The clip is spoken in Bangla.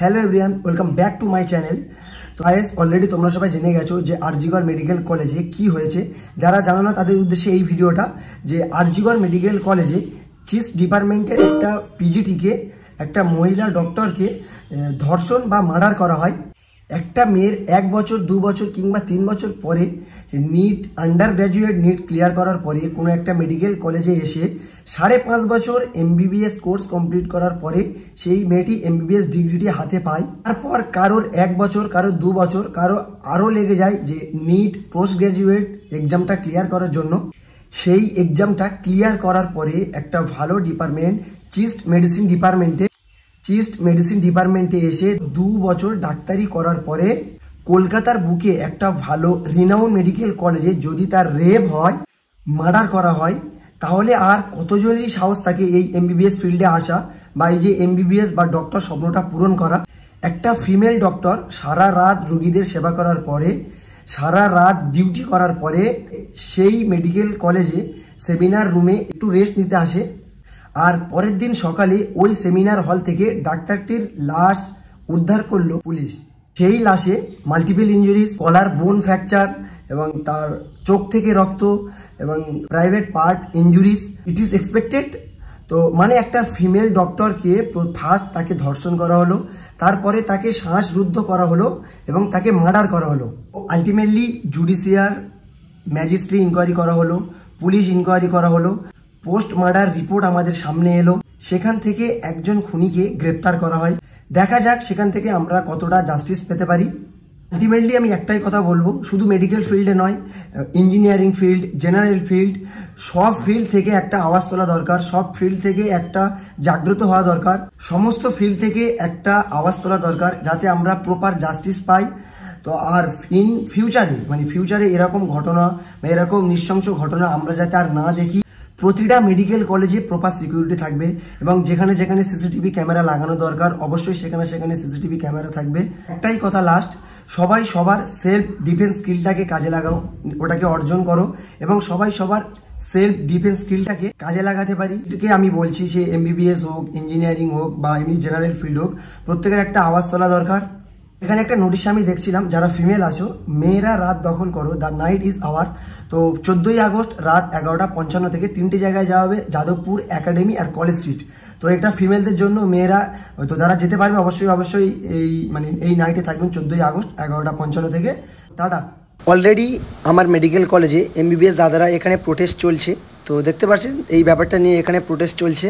hello everyone welcome back to my channel তো আইএস অলরেডি তোমরা সবাই জেনে গেছো যে আরজিগড় মেডিকেল কলেজে কি হয়েছে যারা জানো না তাদের উদ্দেশ্যে এই ভিডিওটা যে আরজিগড় মেডিকেল কলেজে চিস ডিপার্টমেন্টের একটা পিজিটিকে একটা মহিলা ডক্টরকে ধর্ষণ বা মার্ডার করা হয় একটা মেয়ের এক বছর দু বছর কিংবা তিন বছর পরে NEET undergraduate NEET clear করার পরে কোনো একটা মেডিকেল কলেজে এসে সাড়ে পাঁচ বছর এমবিবিএস কোর্স কমপ্লিট করার পরে সেই মেয়েটি এমবিবিএস ডিগ্রিটি হাতে পায় তারপর কারোর এক বছর কারোর দু বছর কারো আরও লেগে যায় যে নিট পোস্ট গ্র্যাজুয়েট এক্সামটা ক্লিয়ার করার জন্য সেই এক্সামটা ক্লিয়ার করার পরে একটা ভালো ডিপার্টমেন্ট চিস্ট মেডিসিন ডিপার্টমেন্টে চিস্ট মেডিসিন ডিপার্টমেন্টে এসে দু বছর ডাক্তারি করার পরে কলকাতার বুকে একটা ভালো রিনাউন মেডিকেল কলেজে যদি তার রেপ হয় মার্ডার করা হয় তাহলে আর কতজনেরই সাহস থাকে এই এমবিবিএস ফিল্ডে আসা বা এই যে এমবিবিএস বা ডক্টর স্বপ্নটা পূরণ করা একটা ফিমেল ডক্টর সারা রাত রুগীদের সেবা করার পরে সারা রাত ডিউটি করার পরে সেই মেডিকেল কলেজে সেমিনার রুমে একটু রেস্ট নিতে আসে আর পরের দিন সকালে ওই সেমিনার হল থেকে ডাক্তারটির লাশ উদ্ধার করলো পুলিশ সেই লাশে মাল্টিপল ইঞ্জুরিজ কলার বোন ফ্র্যাকচার এবং তার চোখ থেকে রক্ত এবং private part injuries it is expected তো মানে একটা ফিমেল ডক্টরকে ফার্স্ট তাকে ধর্ষণ করা হলো তারপরে তাকে শ্বাসরুদ্ধ করা হলো এবং তাকে মার্ডার করা হলো আলটিমেটলি জুডিশিয়ার ম্যাজিস্ট্রি ইনকোয়ারি করা হলো পুলিশ ইনকোয়ারি করা হলো পোস্ট মার্ডার রিপোর্ট আমাদের সামনে এলো সেখান থেকে একজন খুনিকে গ্রেপ্তার করা হয় দেখা যাক সেখান থেকে আমরা কতটা জাস্টিস পেতে পারি আলটিমেটলি আমি একটাই কথা বলবো শুধু মেডিকেল ফিল্ডে নয় ইঞ্জিনিয়ারিং ফিল্ড জেনারেল ফিল্ড সব ফিল্ড থেকে একটা আওয়াজ তোলা দরকার সব ফিল্ড থেকে একটা জাগ্রত হওয়া দরকার সমস্ত ফিল্ড থেকে একটা আওয়াজ তোলা দরকার যাতে আমরা প্রপার জাস্টিস পাই তো আর ইন ফিউচারে মানে ফিউচারে এরকম ঘটনা বা এরকম নৃশংস ঘটনা আমরা যাতে আর না দেখি প্রতিটা মেডিকেল কলেজে প্রপার সিকিউরিটি থাকবে এবং যেখানে যেখানে সিসিটিভি ক্যামেরা লাগানো দরকার অবশ্যই সেখানে সেখানে সিসিটিভি ক্যামেরা থাকবে একটাই কথা লাস্ট সবাই সবার সেলফ ডিফেন্স স্কিলটাকে কাজে লাগাও ওটাকে অর্জন করো এবং সবাই সবার সেলফ ডিফেন্স স্কিলটাকে কাজে লাগাতে পারি এটাকে আমি বলছি সে এমবিবিএস হোক ইঞ্জিনিয়ারিং হোক বা এমনি জেনারেল ফিল্ড হোক প্রত্যেকের একটা আওয়াজ তোলা দরকার এখানে একটা নোটিশ আমি দেখছিলাম যারা ফিমেল আছো মেয়েরা রাত দখল করো দ্য নাইট ইজ আওয়ার তো চোদ্দোই আগস্ট রাত এগারোটা পঞ্চান্ন থেকে তিনটি জায়গায় যাওয়া হবে যাদবপুর একাডেমি আর কলেজ স্ট্রিট তো এটা ফিমেলদের জন্য মেয়েরা তো যারা যেতে পারবে অবশ্যই অবশ্যই এই মানে এই নাইটে থাকবেন চোদ্দোই আগস্ট এগারোটা পঞ্চান্ন থেকে টাটা অলরেডি আমার মেডিকেল কলেজে এমবিবিএস দাদারা এখানে প্রোটেস্ট চলছে তো দেখতে পাচ্ছেন এই ব্যাপারটা নিয়ে এখানে প্রোটেস্ট চলছে